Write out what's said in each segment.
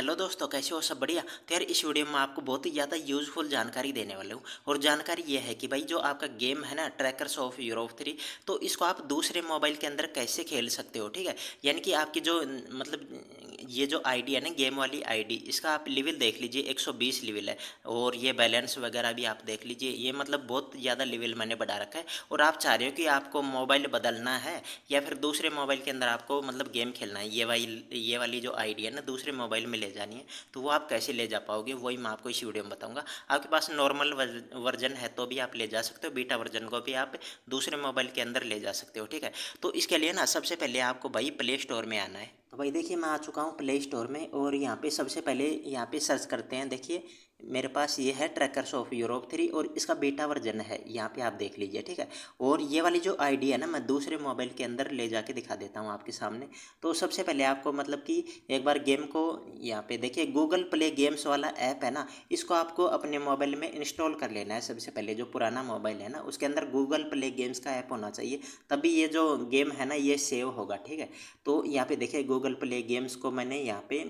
hello दोस्तों कैसे हो सब बढ़िया तो यार इस वीडियो में आपको बहुत ही ज़्यादा यूजफुल जानकारी देने वाले हूँ और जानकारी ये है कि भाई जो आपका गेम है ना ट्रैकर्स ऑफ यूरोप थ्री तो इसको आप दूसरे मोबाइल के अंदर कैसे खेल सकते हो ठीक है यानी कि आपकी जो मतलब ये जो आईडी है ना गेम वाली आईडी इसका आप लेवल देख लीजिए 120 लेवल है और ये बैलेंस वगैरह भी आप देख लीजिए ये मतलब बहुत ज़्यादा लेवल मैंने बढ़ा रखा है और आप चाह रहे हो कि आपको मोबाइल बदलना है या फिर दूसरे मोबाइल के अंदर आपको मतलब गेम खेलना है ये वाली ये वाली जो आई है ना दूसरे मोबाइल में ले जानी है तो वो आप कैसे ले जा पाओगे वही मैं आपको इस वीडियो में बताऊँगा आपके पास नॉर्मल वर्जन है तो भी आप ले जा सकते हो बीटा वर्जन को भी आप दूसरे मोबाइल के अंदर ले जा सकते हो ठीक है तो इसके लिए ना सबसे पहले आपको भाई प्ले स्टोर में आना है तो भाई देखिए मैं आ चुका हूँ प्ले स्टोर में और यहाँ पे सबसे पहले यहाँ पे सर्च करते हैं देखिए मेरे पास ये है ट्रैकर्स ऑफ यूरोप थ्री और इसका बेटा वर्जन है यहाँ पे आप देख लीजिए ठीक है और ये वाली जो आईडी है ना मैं दूसरे मोबाइल के अंदर ले जाके दिखा देता हूँ आपके सामने तो सबसे पहले आपको मतलब कि एक बार गेम को यहाँ पे देखिए गूगल प्ले गेम्स वाला ऐप है ना इसको आपको अपने मोबाइल में इंस्टॉल कर लेना है सबसे पहले जो पुराना मोबाइल है ना उसके अंदर गूगल प्ले गेम्स का ऐप होना चाहिए तभी ये जो गेम है ना ये सेव होगा ठीक है तो यहाँ पर देखिए गूगल प्ले गेम्स को मैंने यहाँ पर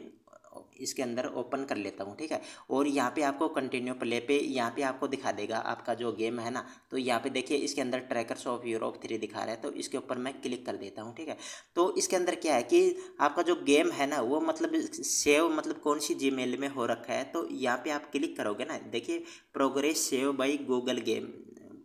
इसके अंदर ओपन कर लेता हूँ ठीक है और यहाँ पे आपको कंटिन्यू प्ले पे यहाँ पे आपको दिखा देगा आपका जो गेम है ना तो यहाँ पे देखिए इसके अंदर ट्रैकर्स ऑफ यूरोप थ्री दिखा रहा है तो इसके ऊपर मैं क्लिक कर देता हूँ ठीक है तो इसके अंदर क्या है कि आपका जो गेम है ना वो मतलब सेव मतलब कौन सी जी में हो रखा है तो यहाँ पर आप क्लिक करोगे ना देखिए progress save by Google game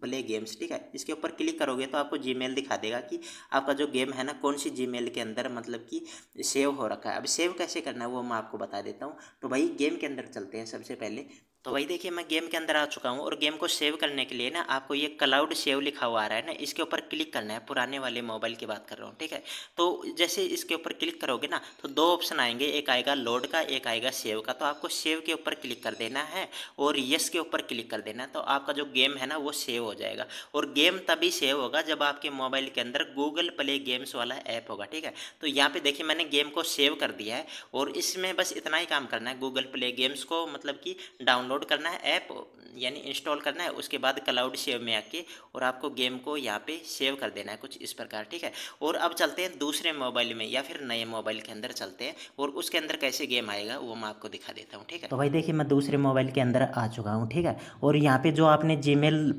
Play Games ठीक है इसके ऊपर क्लिक करोगे तो आपको जीमेल दिखा देगा कि आपका जो गेम है ना कौन सी जीमेल के अंदर मतलब कि सेव हो रखा है अब सेव कैसे करना है वो मैं आपको बता देता हूँ तो भाई गेम के अंदर चलते हैं सबसे पहले तो वही देखिए मैं गेम के अंदर आ चुका हूँ और गेम को सेव करने के लिए ना आपको ये क्लाउड सेव लिखा हुआ आ रहा है ना इसके ऊपर क्लिक करना है पुराने वाले मोबाइल की बात कर रहा हूँ ठीक है तो जैसे इसके ऊपर क्लिक करोगे ना तो दो ऑप्शन आएंगे एक आएगा लोड का एक आएगा सेव का तो आपको सेव के ऊपर क्लिक कर देना है और यस के ऊपर क्लिक कर देना है तो आपका जो गेम है ना वो सेव हो जाएगा और गेम तभी सेव होगा जब आपके मोबाइल के अंदर गूगल प्ले गेम्स वाला ऐप होगा ठीक है तो यहाँ पर देखिए मैंने गेम को सेव कर दिया है और इसमें बस इतना ही काम करना है गूगल प्ले गेम्स को मतलब कि डाउनलोड डाउनलोड करना है ऐप यानी इंस्टॉल करना है उसके बाद क्लाउड सेव में आके और आपको गेम को यहाँ पे सेव कर देना है कुछ इस प्रकार ठीक है और अब चलते हैं दूसरे मोबाइल में या फिर नए मोबाइल के अंदर चलते हैं और उसके अंदर कैसे गेम आएगा वो मैं आपको दिखा देता हूँ ठीक है तो भाई देखिए मैं दूसरे मोबाइल के अंदर आ चुका हूँ ठीक है और यहाँ पर जो आपने जी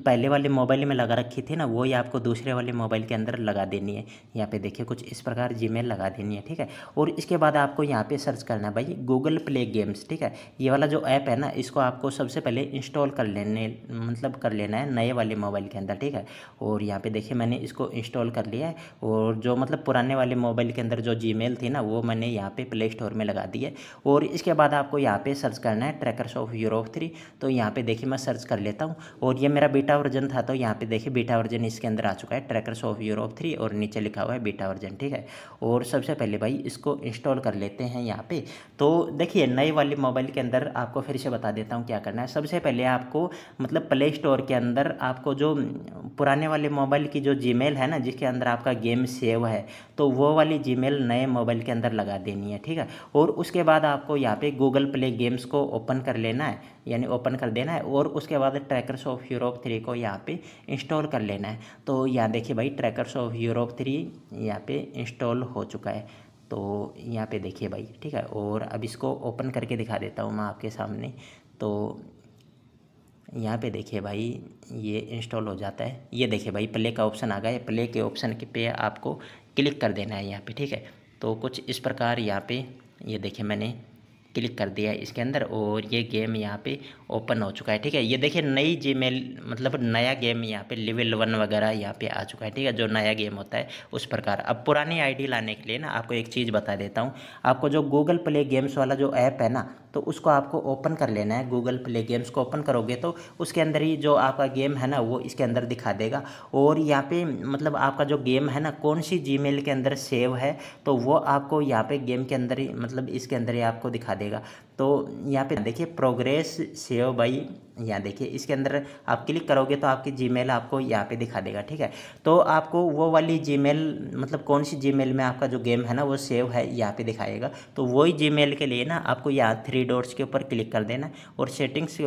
पहले वाले मोबाइल में लगा रखी थी ना वही आपको दूसरे वाले मोबाइल के अंदर लगा देनी है यहाँ पर देखिए कुछ इस प्रकार जी लगा देनी है ठीक है और इसके बाद आपको यहाँ पर सर्च करना है भाई गूगल प्ले गेम्स ठीक है ये वाला जो ऐप है ना इसको आपको आपको सबसे पहले इंस्टॉल कर लेने मतलब कर लेना है नए वाले मोबाइल के अंदर ठीक है और यहाँ पे देखिए मैंने इसको इंस्टॉल कर लिया है और जो मतलब पुराने वाले मोबाइल के अंदर जो जी थी ना वो मैंने यहाँ पे प्ले स्टोर में लगा दी है और इसके बाद आपको यहाँ पे सर्च करना है ट्रैकर्स ऑफ यूरोप थ्री तो यहाँ पे देखिए मैं सर्च कर लेता हूँ और ये मेरा बीटा वर्जन था तो यहाँ पे देखिए बीटा वर्जन इसके अंदर आ चुका है ट्रैकर्स ऑफ यूरोप थ्री और नीचे लिखा हुआ है बीटा वर्जन ठीक है और सबसे पहले भाई इसको इंस्टॉल कर लेते हैं यहाँ पे तो देखिए नए वाले मोबाइल के अंदर आपको फिर से बता देता हूँ क्या करना है सबसे पहले आपको मतलब प्ले स्टोर के अंदर आपको जो पुराने वाले मोबाइल की जो जी है ना जिसके अंदर आपका गेम सेव है तो वो वाली जी नए मोबाइल के अंदर लगा देनी है ठीक है और उसके बाद आपको यहाँ पे गूगल प्ले गेम्स को ओपन कर लेना है यानी ओपन कर देना है और उसके बाद ट्रैकर्स ऑफ यूरोप थ्री को यहाँ पे इंस्टॉल कर लेना है तो यहाँ देखिए भाई ट्रैकर्स ऑफ यूरोप थ्री यहाँ पे इंस्टॉल हो चुका है तो यहाँ पे देखिए भाई ठीक है और अब इसको ओपन करके दिखा देता हूँ मैं आपके सामने तो यहाँ पे देखिए भाई ये इंस्टॉल हो जाता है ये देखिए भाई प्ले का ऑप्शन आ गया है प्ले के ऑप्शन के पे आपको क्लिक कर देना है यहाँ पे ठीक है तो कुछ इस प्रकार यहाँ पे ये देखिए मैंने क्लिक कर दिया है इसके अंदर और ये गेम यहाँ पे ओपन हो चुका है ठीक है ये देखिए नई जी मतलब नया गेम यहाँ पे लेवल वन वगैरह यहाँ पे आ चुका है ठीक है जो नया गेम होता है उस प्रकार अब पुरानी आईडी लाने के लिए ना आपको एक चीज़ बता देता हूँ आपको जो गूगल प्ले गेम्स वाला जो ऐप है ना तो उसको आपको ओपन कर लेना है गूगल प्ले गेम्स को ओपन करोगे तो उसके अंदर ही जो आपका गेम है ना वो इसके अंदर दिखा देगा और यहाँ पे मतलब आपका जो गेम है ना कौन सी जीमेल के अंदर सेव है तो वो आपको यहाँ पे गेम के अंदर ही मतलब इसके अंदर ही आपको दिखा देगा 那个。तो यहाँ पे देखिए प्रोग्रेस सेव बाई यहाँ देखिए इसके अंदर आप क्लिक करोगे तो आपकी जीमेल आपको यहाँ पे दिखा देगा ठीक है तो आपको वो वाली जीमेल मतलब कौन सी जीमेल में आपका जो गेम है ना वो सेव है यहाँ पे दिखाएगा तो वही जीमेल के लिए ना आपको यहाँ थ्री डॉट्स के ऊपर क्लिक कर देना और सेटिंग्स के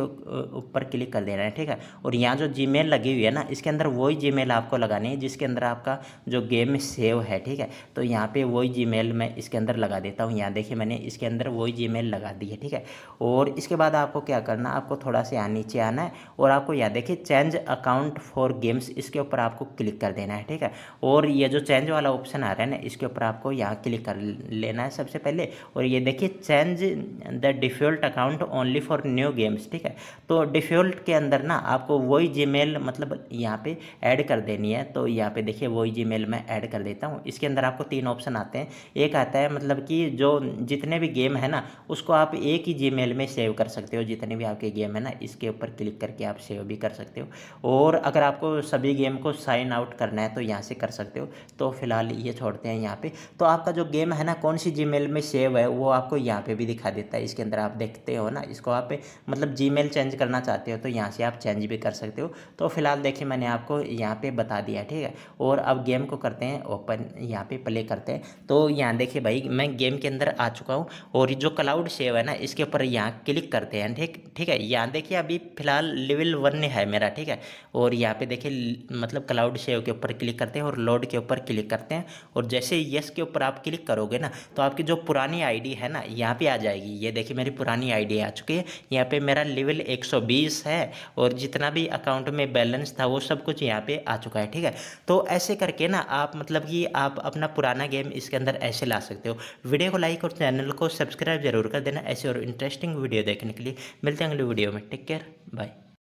ऊपर क्लिक कर देना है ठीक है और यहाँ जो जी लगी हुई है ना इसके अंदर वही जी आपको लगानी है जिसके अंदर आपका जो गेम सेव है ठीक है तो यहाँ पर वही जी मैं इसके अंदर लगा देता हूँ यहाँ देखिए मैंने इसके अंदर वही जी लगा दी है ठीक है और इसके बाद आपको क्या करना आपको थोड़ा सा यहाँ नीचे आना है और आपको यहाँ देखिए चेंज अकाउंट फॉर गेम्स इसके ऊपर आपको क्लिक कर देना है ठीक है और ये जो चेंज वाला ऑप्शन आ रहा है ना इसके ऊपर आपको यहाँ क्लिक कर लेना है सबसे पहले और ये देखिए change the default account only for new games ठीक है तो डिफ़ॉल्ट के अंदर ना आपको वही मेल मतलब यहाँ पर ऐड कर देनी है तो यहाँ पर देखिए वही मेल मैं ऐड कर देता हूँ इसके अंदर आपको तीन ऑप्शन आते हैं एक आता है मतलब कि जो जितने भी गेम है ना उसको आप एक ही जी में सेव कर सकते हो जितने भी आपके गेम है ना इसके ऊपर क्लिक करके आप सेव भी कर सकते हो और अगर आपको सभी गेम को साइन आउट करना है तो यहाँ से कर सकते हो तो फिलहाल ये छोड़ते हैं यहाँ पे तो आपका जो गेम है ना कौन सी जी में सेव है वो आपको यहाँ पे भी दिखा देता है इसके अंदर आप देखते हो ना इसको आप मतलब जी चेंज करना चाहते हो तो यहाँ से आप चेंज भी कर सकते हो तो फिलहाल देखिए मैंने आपको यहाँ पर बता दिया ठीक है और अब गेम को करते हैं ओपन यहाँ पे प्ले करते हैं तो यहाँ देखिए भाई मैं गेम के अंदर आ चुका हूँ और जो क्लाउड सेव है ना इसके ऊपर यहाँ क्लिक करते हैं ठीक ठीक है यहाँ देखिए अभी फिलहाल लेवल वन है मेरा ठीक है और यहाँ पे देखिए मतलब क्लाउड सेव के ऊपर क्लिक करते हैं और लोड के ऊपर क्लिक करते हैं और जैसे यस के ऊपर आप क्लिक करोगे ना तो आपकी जो पुरानी आई है ना यहाँ पे आ जाएगी ये देखिए मेरी पुरानी आई आ चुकी है यहाँ पे मेरा लेवल एक है और जितना भी अकाउंट में बैलेंस था वो सब कुछ यहाँ पे आ चुका है ठीक है तो ऐसे करके ना आप मतलब कि आप अपना पुराना गेम इसके अंदर ऐसे ला सकते हो वीडियो को लाइक और चैनल को सब्सक्राइब जरूर कर देना ऐसे और इंटरेस्टिंग वीडियो देखने के लिए मिलते हैं अगले वीडियो में टेक केयर बाय